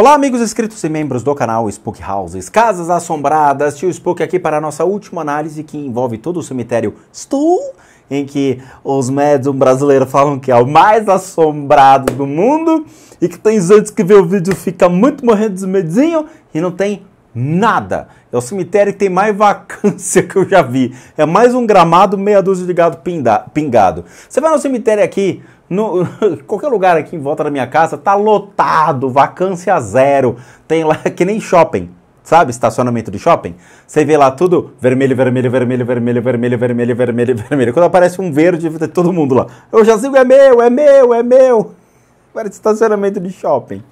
Olá, amigos inscritos e membros do canal Spook Houses, Casas Assombradas, tio Spook aqui para a nossa última análise que envolve todo o cemitério Stull, em que os médios brasileiros falam que é o mais assombrado do mundo e que tem gente que vê o vídeo fica muito morrendo de medinho e não tem nada. É o cemitério que tem mais vacância que eu já vi. É mais um gramado, meia dúzia de gado pingado. Você vai no cemitério aqui no, qualquer lugar aqui em volta da minha casa tá lotado, vacância zero. Tem lá que nem shopping, sabe? Estacionamento de shopping. Você vê lá tudo vermelho, vermelho, vermelho, vermelho, vermelho, vermelho, vermelho, vermelho. Quando aparece um verde, todo mundo lá. Eu já é meu, é meu, é meu. Parece estacionamento de shopping.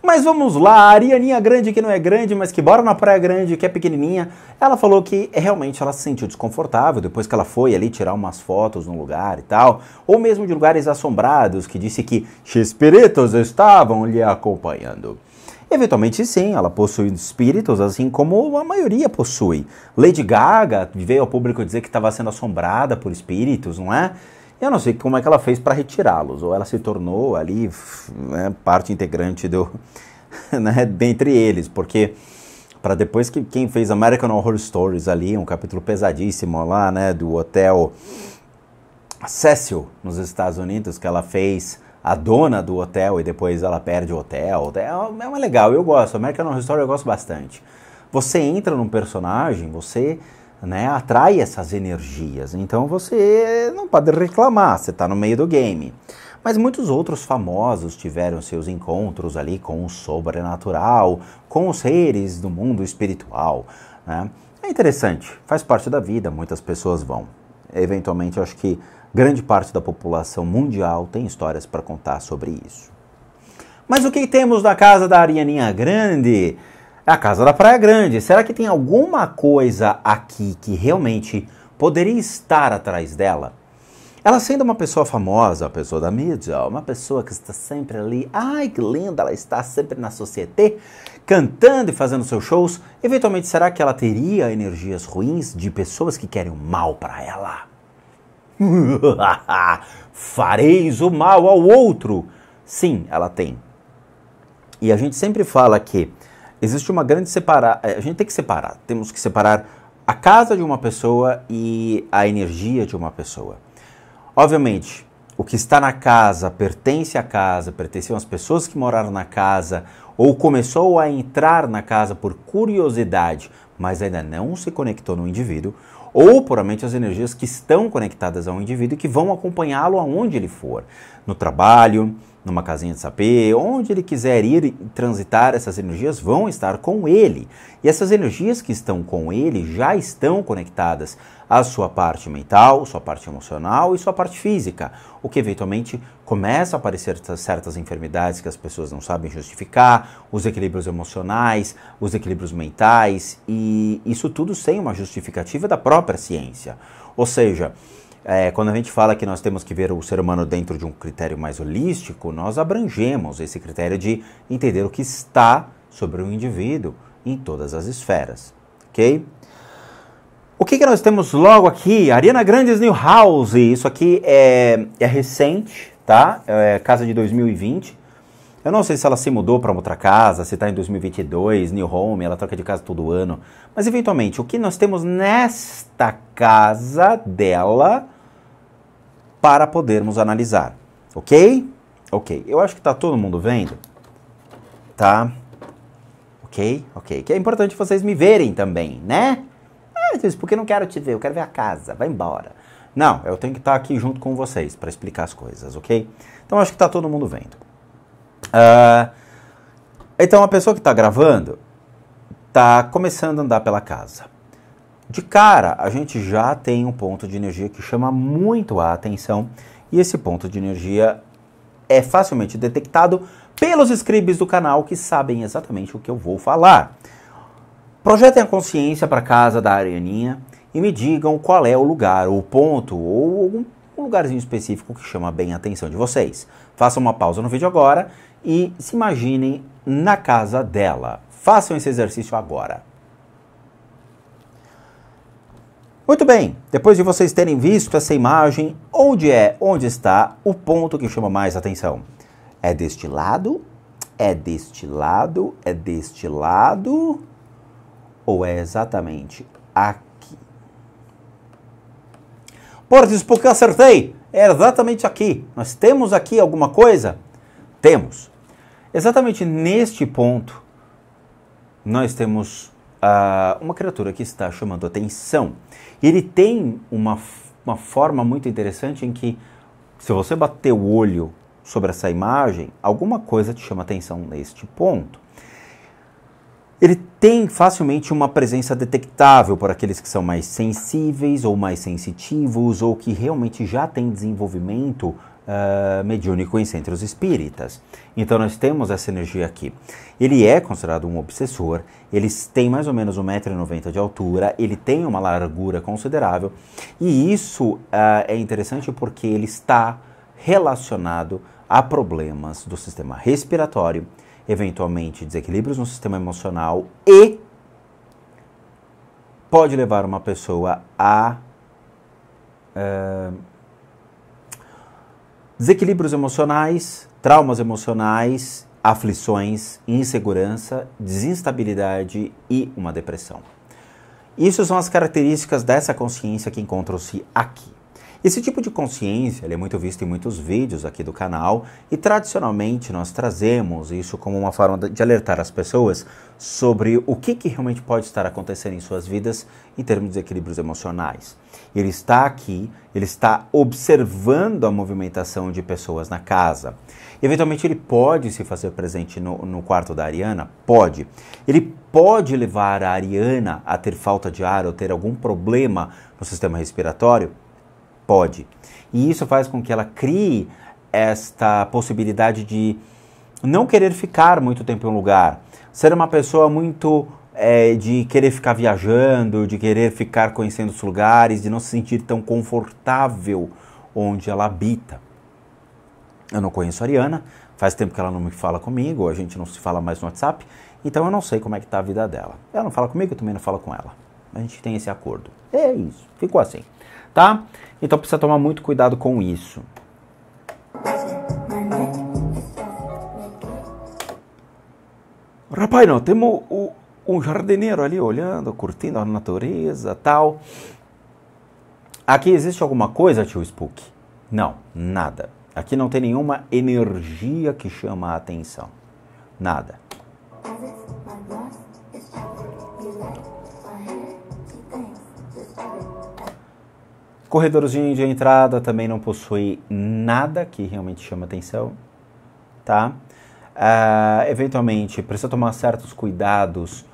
Mas vamos lá, a Arianinha grande que não é grande, mas que bora na praia grande, que é pequenininha, ela falou que é, realmente ela se sentiu desconfortável depois que ela foi ali tirar umas fotos num lugar e tal, ou mesmo de lugares assombrados, que disse que espíritos estavam lhe acompanhando. Eventualmente sim, ela possui espíritos, assim como a maioria possui. Lady Gaga veio ao público dizer que estava sendo assombrada por espíritos, não é? Eu não sei como é que ela fez para retirá-los, ou ela se tornou ali né, parte integrante do, né, dentre eles, porque para depois que quem fez American Horror Stories ali, um capítulo pesadíssimo lá, né, do hotel Cecil nos Estados Unidos, que ela fez a dona do hotel e depois ela perde o hotel. É, é uma legal, eu gosto. American Horror Story eu gosto bastante. Você entra num personagem, você né, atrai essas energias. Então você não pode reclamar, você está no meio do game. Mas muitos outros famosos tiveram seus encontros ali com o sobrenatural, com os seres do mundo espiritual. Né? É interessante, faz parte da vida, muitas pessoas vão. Eventualmente, acho que grande parte da população mundial tem histórias para contar sobre isso. Mas o que temos na casa da Arianinha Grande? É a casa da Praia Grande. Será que tem alguma coisa aqui que realmente poderia estar atrás dela? Ela sendo uma pessoa famosa, uma pessoa da mídia, uma pessoa que está sempre ali, ai que linda, ela está sempre na sociedade, cantando e fazendo seus shows, eventualmente será que ela teria energias ruins de pessoas que querem o mal para ela? Fareis o mal ao outro! Sim, ela tem. E a gente sempre fala que existe uma grande separação. Eh, a gente tem que separar, temos que separar a casa de uma pessoa e a energia de uma pessoa. Obviamente, o que está na casa pertence à casa, pertenceu às pessoas que moraram na casa ou começou a entrar na casa por curiosidade, mas ainda não se conectou no indivíduo, ou puramente as energias que estão conectadas ao indivíduo e que vão acompanhá-lo aonde ele for, no trabalho, numa casinha de sapê, onde ele quiser ir e transitar, essas energias vão estar com ele. E essas energias que estão com ele já estão conectadas à sua parte mental, sua parte emocional e sua parte física, o que eventualmente começa a aparecer certas enfermidades que as pessoas não sabem justificar, os equilíbrios emocionais, os equilíbrios mentais e isso tudo sem uma justificativa da própria ciência. Ou seja, é, quando a gente fala que nós temos que ver o ser humano dentro de um critério mais holístico, nós abrangemos esse critério de entender o que está sobre o indivíduo em todas as esferas, ok? O que, que nós temos logo aqui? Ariana Grandes New House. Isso aqui é, é recente, tá? É, casa de 2020. Eu não sei se ela se mudou para outra casa, se está em 2022, new home, ela troca de casa todo ano. Mas eventualmente, o que nós temos nesta casa dela para podermos analisar, ok? Ok, eu acho que está todo mundo vendo, tá? Ok, ok, que é importante vocês me verem também, né? Ah, isso porque não quero te ver, eu quero ver a casa, vai embora. Não, eu tenho que estar tá aqui junto com vocês para explicar as coisas, ok? Então acho que está todo mundo vendo. Uh, então, a pessoa que está gravando está começando a andar pela casa. De cara, a gente já tem um ponto de energia que chama muito a atenção, e esse ponto de energia é facilmente detectado pelos scribes do canal que sabem exatamente o que eu vou falar. Projetem a consciência para casa da Arianinha e me digam qual é o lugar, ou ponto, ou algum lugarzinho específico que chama bem a atenção de vocês. Façam uma pausa no vídeo agora e se imaginem na casa dela. Façam esse exercício agora. Muito bem, depois de vocês terem visto essa imagem, onde é, onde está o ponto que chama mais atenção? É deste lado? É deste lado? É deste lado? Ou é exatamente aqui? Portes, porque acertei! É exatamente aqui. Nós temos aqui alguma coisa? Temos. Exatamente neste ponto, nós temos ah, uma criatura que está chamando atenção. Ele tem uma, uma forma muito interessante em que, se você bater o olho sobre essa imagem, alguma coisa te chama atenção neste ponto. Ele tem facilmente uma presença detectável para aqueles que são mais sensíveis ou mais sensitivos ou que realmente já têm desenvolvimento uh, mediúnico em centros espíritas. Então nós temos essa energia aqui. Ele é considerado um obsessor, ele tem mais ou menos 1,90m de altura, ele tem uma largura considerável, e isso uh, é interessante porque ele está relacionado a problemas do sistema respiratório, eventualmente desequilíbrios no sistema emocional e pode levar uma pessoa a uh, Desequilíbrios emocionais, traumas emocionais, aflições, insegurança, desinstabilidade e uma depressão. Isso são as características dessa consciência que encontram-se aqui. Esse tipo de consciência é muito visto em muitos vídeos aqui do canal e tradicionalmente nós trazemos isso como uma forma de alertar as pessoas sobre o que, que realmente pode estar acontecendo em suas vidas em termos de equilíbrios emocionais. Ele está aqui, ele está observando a movimentação de pessoas na casa. Eventualmente, ele pode se fazer presente no, no quarto da Ariana? Pode. Ele pode levar a Ariana a ter falta de ar ou ter algum problema no sistema respiratório? Pode. E isso faz com que ela crie esta possibilidade de não querer ficar muito tempo em um lugar, ser uma pessoa muito é, de querer ficar viajando, de querer ficar conhecendo os lugares, de não se sentir tão confortável onde ela habita. Eu não conheço a Ariana, faz tempo que ela não me fala comigo, a gente não se fala mais no WhatsApp, então eu não sei como é que está a vida dela. Ela não fala comigo, eu também não falo com ela. A gente tem esse acordo. É isso, ficou assim, tá? Então precisa tomar muito cuidado com isso. Rapaz, não, temos o, um jardineiro ali olhando, curtindo a natureza tal. Aqui existe alguma coisa, tio Spook? Não, nada. Aqui não tem nenhuma energia que chama a atenção. Nada. Corredorzinho de entrada também não possui nada que realmente chama atenção, tá? Uh, eventualmente, precisa tomar certos cuidados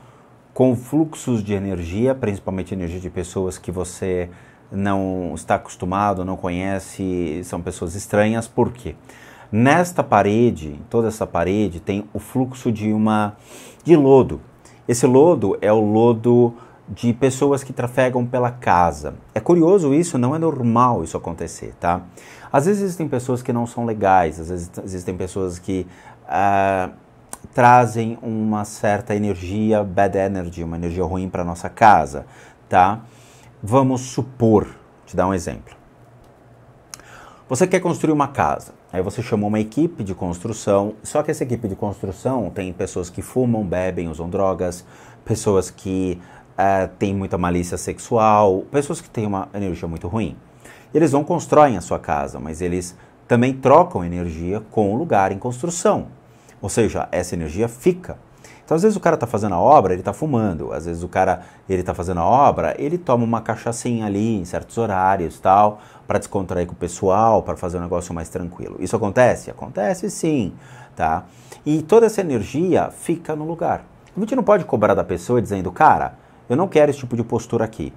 com fluxos de energia, principalmente energia de pessoas que você não está acostumado, não conhece, são pessoas estranhas. Por quê? Nesta parede, toda essa parede, tem o fluxo de uma de lodo. Esse lodo é o lodo de pessoas que trafegam pela casa. É curioso isso, não é normal isso acontecer, tá? Às vezes existem pessoas que não são legais, às vezes existem pessoas que uh, trazem uma certa energia bad energy, uma energia ruim para nossa casa, tá? Vamos supor, te dar um exemplo. Você quer construir uma casa, aí você chamou uma equipe de construção, só que essa equipe de construção tem pessoas que fumam, bebem, usam drogas, pessoas que eh, têm muita malícia sexual, pessoas que têm uma energia muito ruim. Eles não constroem a sua casa, mas eles também trocam energia com o lugar em construção. Ou seja, essa energia fica. Então, às vezes o cara está fazendo a obra, ele está fumando. Às vezes o cara ele está fazendo a obra, ele toma uma cachaçinha ali em certos horários tal, para descontrair com o pessoal, para fazer um negócio mais tranquilo. Isso acontece? Acontece sim, tá? E toda essa energia fica no lugar. A gente não pode cobrar da pessoa dizendo, cara, eu não quero esse tipo de postura aqui.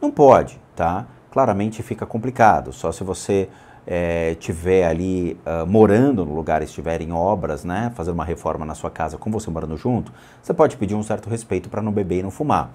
Não pode, tá? Claramente fica complicado, só se você é, tiver ali uh, morando no lugar, estiver em obras, né, fazendo uma reforma na sua casa com você morando junto, você pode pedir um certo respeito para não beber e não fumar.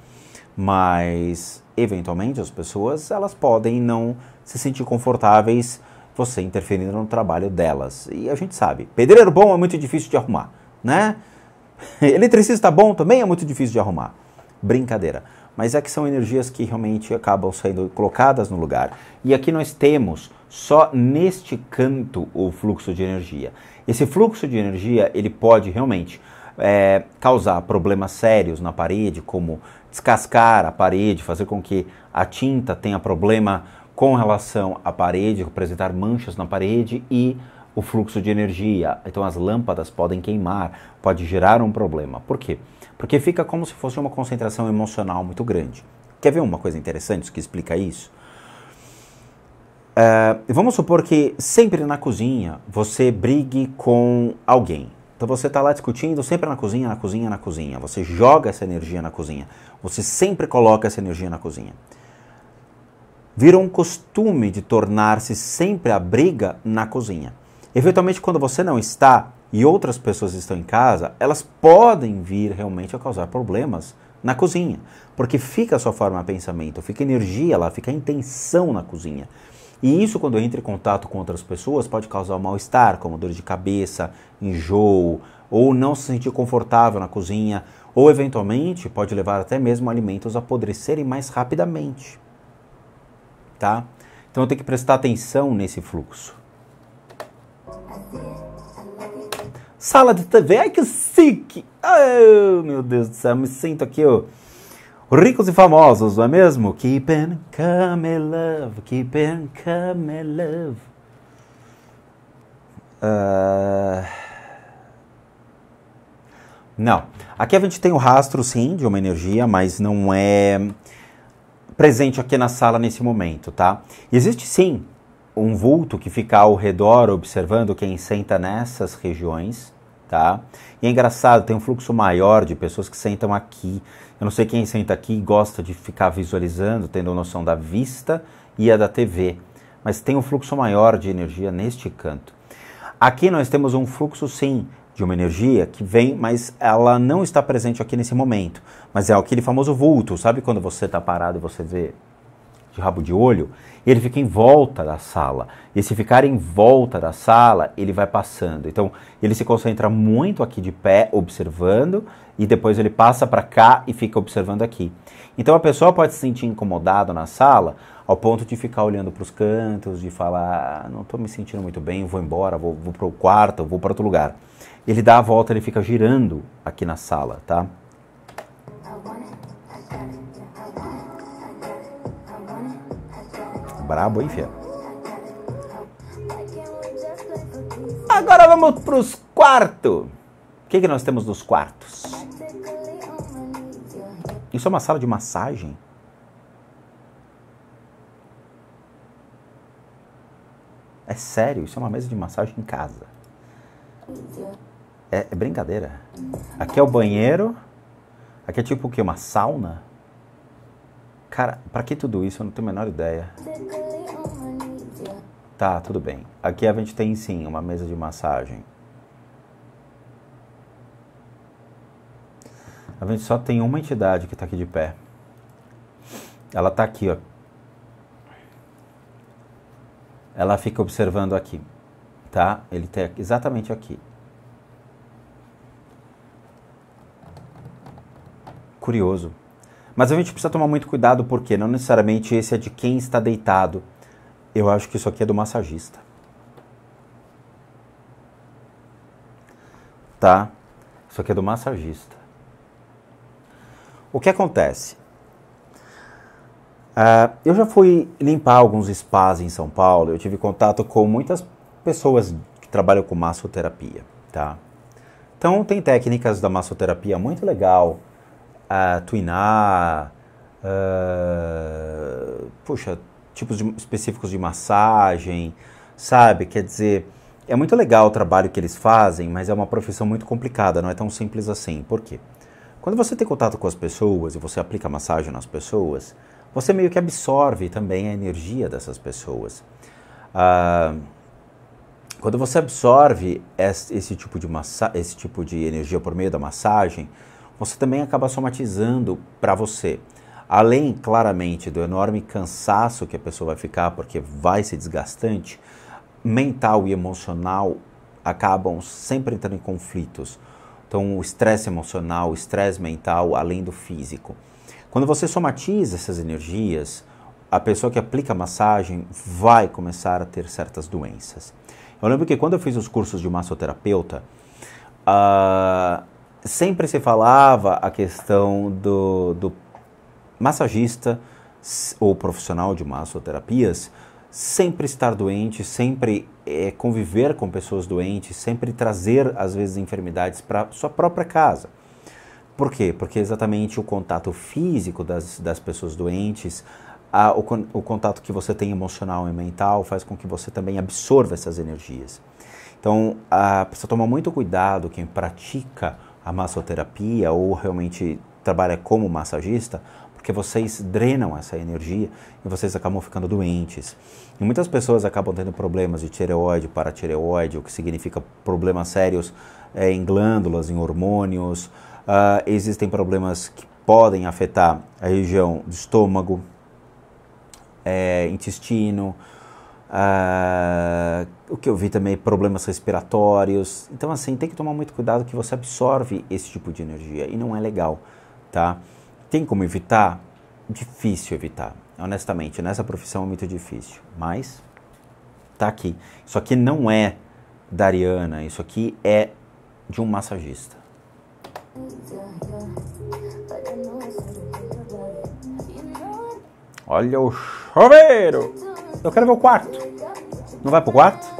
Mas, eventualmente, as pessoas elas podem não se sentir confortáveis você interferindo no trabalho delas. E a gente sabe, pedreiro bom é muito difícil de arrumar, né? Eletricista bom também é muito difícil de arrumar. Brincadeira. Mas é que são energias que realmente acabam sendo colocadas no lugar. E aqui nós temos só neste canto o fluxo de energia. Esse fluxo de energia ele pode realmente é, causar problemas sérios na parede, como descascar a parede, fazer com que a tinta tenha problema com relação à parede, apresentar manchas na parede e o fluxo de energia. Então as lâmpadas podem queimar, pode gerar um problema. Por quê? Porque fica como se fosse uma concentração emocional muito grande. Quer ver uma coisa interessante que explica isso? Ah, vamos supor que sempre na cozinha você brigue com alguém. Então você está lá discutindo sempre na cozinha, na cozinha, na cozinha. Você joga essa energia na cozinha. Você sempre coloca essa energia na cozinha. Vira um costume de tornar-se sempre a briga na cozinha. Eventualmente, quando você não está e outras pessoas estão em casa, elas podem vir realmente a causar problemas na cozinha. Porque fica a sua forma de pensamento, fica energia lá, fica intenção na cozinha. E isso, quando entra em contato com outras pessoas, pode causar mal-estar, como dor de cabeça, enjoo, ou não se sentir confortável na cozinha, ou eventualmente pode levar até mesmo alimentos a apodrecerem mais rapidamente. Tá? Então tem que prestar atenção nesse fluxo. Sala de TV, ai que sick! Ai, meu Deus do céu, me sinto aqui, ó. Ricos e famosos, não é mesmo? Keep and come in love, keep and come in love. Uh... Ah, não. Aqui a gente tem o rastro, sim, de uma energia, mas não é presente aqui na sala nesse momento, tá? Existe, sim, um vulto que fica ao redor observando quem senta nessas regiões, tá? E é engraçado, tem um fluxo maior de pessoas que sentam aqui. Eu não sei quem senta aqui e gosta de ficar visualizando, tendo noção da vista e a da TV, mas tem um fluxo maior de energia neste canto. Aqui nós temos um fluxo, sim, de uma energia que vem, mas ela não está presente aqui nesse momento. Mas é aquele famoso vulto, sabe quando você está parado e você vê de rabo de olho, ele fica em volta da sala. E se ficar em volta da sala, ele vai passando. Então, ele se concentra muito aqui de pé, observando, e depois ele passa para cá e fica observando aqui. Então, a pessoa pode se sentir incomodada na sala ao ponto de ficar olhando para os cantos, de falar: ah, não estou me sentindo muito bem, vou embora, vou, vou para o quarto, vou para outro lugar. Ele dá a volta, ele fica girando aqui na sala, tá? brabo hein, fia. Agora vamos pros quartos. O que, que nós temos nos quartos? Isso é uma sala de massagem? É sério, isso é uma mesa de massagem em casa. É, é brincadeira. Aqui é o banheiro. Aqui é tipo o quê? Uma sauna? Cara, pra que tudo isso? Eu não tenho a menor ideia. Tá, tudo bem. Aqui a gente tem sim uma mesa de massagem. A gente só tem uma entidade que está aqui de pé. Ela está aqui, ó. Ela fica observando aqui, tá? Ele tá exatamente aqui. Curioso. Mas a gente precisa tomar muito cuidado porque não necessariamente esse é de quem está deitado eu acho que isso aqui é do massagista. Tá? Isso aqui é do massagista. O que acontece? Uh, eu já fui limpar alguns spas em São Paulo. Eu tive contato com muitas pessoas que trabalham com massoterapia, tá? Então tem técnicas da massoterapia muito legal, uh, twinar, uh, puxa, tipos de, específicos de massagem, sabe? Quer dizer, é muito legal o trabalho que eles fazem, mas é uma profissão muito complicada, não é tão simples assim. Por quê? Quando você tem contato com as pessoas e você aplica massagem nas pessoas, você meio que absorve também a energia dessas pessoas. Ah, quando você absorve esse tipo, de massa esse tipo de energia por meio da massagem, você também acaba somatizando para você. Além, claramente, do enorme cansaço que a pessoa vai ficar, porque vai ser desgastante, mental e emocional acabam sempre entrando em conflitos. Então, o estresse emocional, o estresse mental, além do físico. Quando você somatiza essas energias, a pessoa que aplica massagem vai começar a ter certas doenças. Eu lembro que quando eu fiz os cursos de massoterapeuta, uh, sempre se falava a questão do, do massagista ou profissional de massoterapias sempre estar doente, sempre é, conviver com pessoas doentes, sempre trazer às vezes enfermidades para sua própria casa. Por quê? Porque exatamente o contato físico das, das pessoas doentes, a, o, o contato que você tem emocional e mental faz com que você também absorva essas energias. Então, a, precisa tomar muito cuidado quem pratica a massoterapia ou realmente trabalha como massagista porque vocês drenam essa energia e vocês acabam ficando doentes. E muitas pessoas acabam tendo problemas de tireoide, paratireoide, o que significa problemas sérios é, em glândulas, em hormônios. Uh, existem problemas que podem afetar a região do estômago, é, intestino, Uh, o que eu vi também, problemas respiratórios. Então, assim, tem que tomar muito cuidado que você absorve esse tipo de energia e não é legal, tá? Tem como evitar? Difícil evitar. Honestamente, nessa profissão é muito difícil. Mas tá aqui. Isso aqui não é da Ariana, isso aqui é de um massagista. Olha o chuveiro! Eu quero ver o quarto. Não vai pro quarto?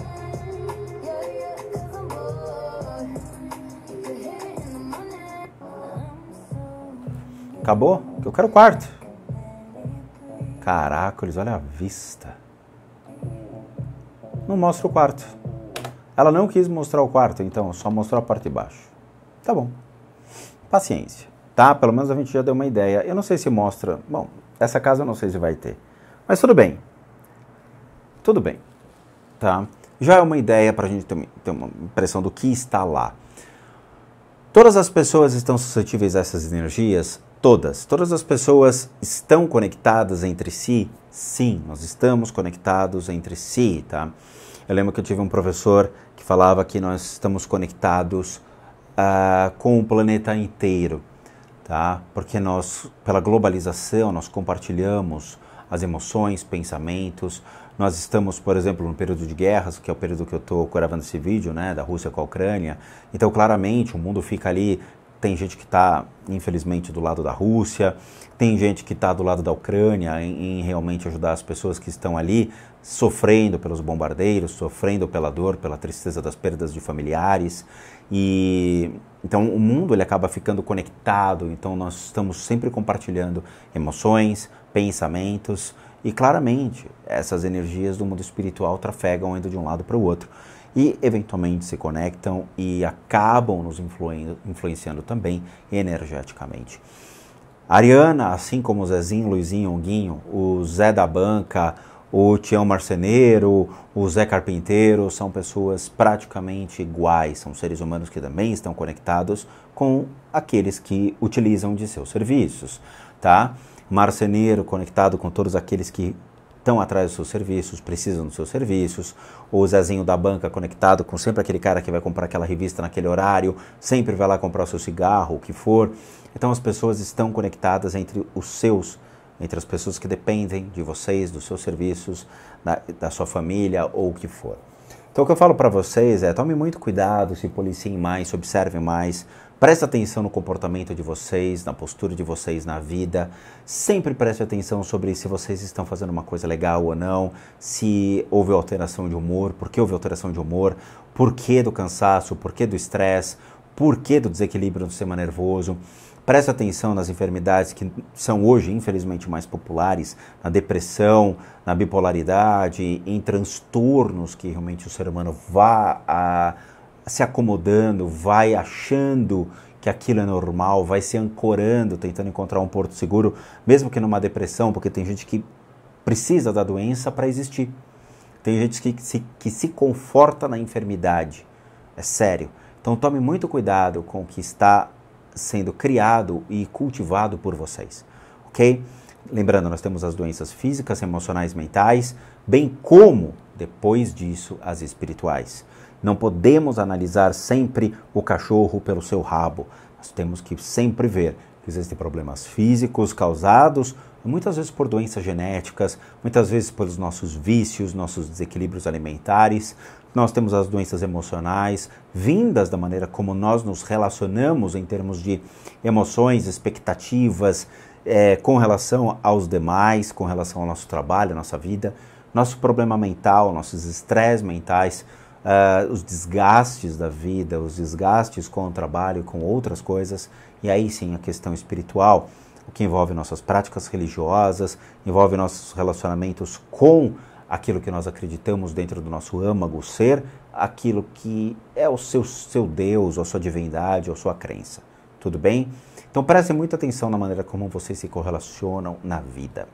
Acabou? Eu quero o quarto. Caracoles, olha a vista. Não mostra o quarto. Ela não quis mostrar o quarto, então só mostrou a parte de baixo. Tá bom. Paciência, tá? Pelo menos a gente já deu uma ideia. Eu não sei se mostra. Bom, essa casa eu não sei se vai ter. Mas tudo bem. Tudo bem, tá? Já é uma ideia para a gente ter uma impressão do que está lá. Todas as pessoas estão suscetíveis a essas energias? Todas. Todas as pessoas estão conectadas entre si? Sim, nós estamos conectados entre si, tá? Eu lembro que eu tive um professor que falava que nós estamos conectados uh, com o planeta inteiro, tá? Porque nós, pela globalização, nós compartilhamos as emoções, pensamentos. Nós estamos, por exemplo, no período de guerras, que é o período que eu estou gravando esse vídeo, né, da Rússia com a Ucrânia. Então, claramente, o mundo fica ali tem gente que está, infelizmente, do lado da Rússia, tem gente que está do lado da Ucrânia em, em, realmente ajudar as pessoas que estão ali sofrendo pelos bombardeiros, sofrendo pela dor, pela tristeza das perdas de familiares. E então o mundo ele acaba ficando conectado, então nós estamos sempre compartilhando emoções, pensamentos e claramente essas energias do mundo espiritual trafegam indo de um lado para o outro e eventualmente se conectam e acabam nos influenciando também energeticamente. Ariana, assim como o Zezinho, Luizinho, Onguinho, o Zé da Banca, o Tião Marceneiro, o Zé Carpinteiro, são pessoas praticamente iguais, são seres humanos que também estão conectados com aqueles que utilizam de seus serviços, tá? Marceneiro conectado com todos aqueles que estão atrás dos seus serviços, precisam dos seus serviços, o Zezinho da banca conectado com sempre aquele cara que vai comprar aquela revista naquele horário, sempre vai lá comprar o seu cigarro, o que for. Então as pessoas estão conectadas entre os seus, entre as pessoas que dependem de vocês, dos seus serviços, da, da sua família ou o que for. Então o que eu falo para vocês é, tome muito cuidado, se policiem mais, observem mais, Preste atenção no comportamento de vocês, na postura de vocês na vida. Sempre preste atenção sobre se vocês estão fazendo uma coisa legal ou não, se houve alteração de humor, por que houve alteração de humor, por que do cansaço, por que do estresse, por que do desequilíbrio do sistema nervoso. Preste atenção nas enfermidades que são hoje, infelizmente, mais populares, na depressão, na bipolaridade, em transtornos que realmente o ser humano vá a se acomodando, vai achando que aquilo é normal, vai se ancorando, tentando encontrar um porto seguro, mesmo que numa depressão, porque tem gente que precisa da doença para existir. Tem gente que se, que se conforta na enfermidade. É sério. Então tome muito cuidado com o que está sendo criado e cultivado por vocês, ok? Lembrando, nós temos as doenças físicas, emocionais, mentais, bem como, depois disso, as espirituais. Não podemos analisar sempre o cachorro pelo seu rabo. Nós temos que sempre ver que existem problemas físicos causados muitas vezes por doenças genéticas, muitas vezes pelos nossos vícios, nossos desequilíbrios alimentares. Nós temos as doenças emocionais vindas da maneira como nós nos relacionamos em termos de emoções, expectativas, é, com relação aos demais, com relação ao nosso trabalho, à nossa vida, nosso problema mental, nossos estresses mentais uh, os desgastes da vida, os desgastes com o trabalho, com outras coisas, e aí sim a questão espiritual, o que envolve nossas práticas religiosas, envolve nossos relacionamentos com aquilo que nós acreditamos dentro do nosso âmago ser, aquilo que é o seu, seu Deus, ou a sua divindade, ou a sua crença. Tudo bem? Então prestem muita atenção na maneira como vocês se correlacionam na vida.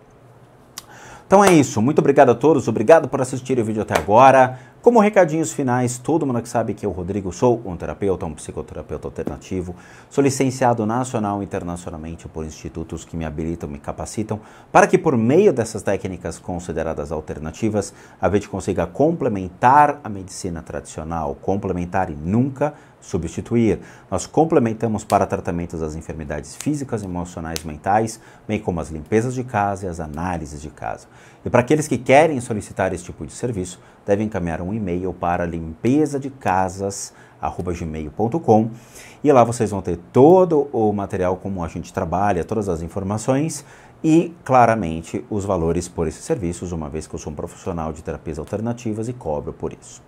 Então é isso. Muito obrigado a todos. Obrigado por assistir o vídeo até agora. Como recadinhos finais, todo mundo que sabe que eu, Rodrigo, sou um terapeuta, um psicoterapeuta alternativo, sou licenciado nacional e internacionalmente por institutos que me habilitam, me capacitam, para que por meio dessas técnicas consideradas alternativas, a gente consiga complementar a medicina tradicional, complementar e nunca substituir. Nós complementamos para tratamentos das enfermidades físicas, emocionais e mentais, bem como as limpezas de casa e as análises de casa. E para aqueles que querem solicitar esse tipo de serviço, devem encaminhar um e-mail para limpeza de casas gmail.com e lá vocês vão ter todo o material como a gente trabalha, todas as informações e claramente os valores por esses serviços, uma vez que eu sou um profissional de terapias alternativas e cobro por isso.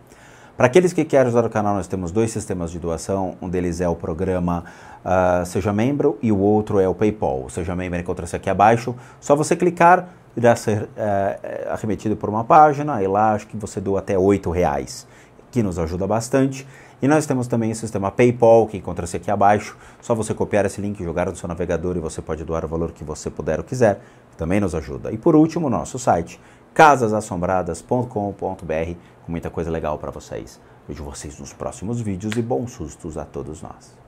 Para aqueles que querem ajudar o canal, nós temos dois sistemas de doação. Um deles é o programa uh, Seja Membro e o outro é o PayPal. O Seja Membro encontra-se aqui abaixo. Só você clicar, irá ser uh, arremetido por uma página e lá acho que você doa até R$ reais, que nos ajuda bastante. E nós temos também o sistema PayPal, que encontra-se aqui abaixo. Só você copiar esse link, jogar no seu navegador e você pode doar o valor que você puder ou quiser. Também nos ajuda. E por último, nosso site casasassombradas.com.br com muita coisa legal para vocês. Vejo vocês nos próximos vídeos e bons sustos a todos nós.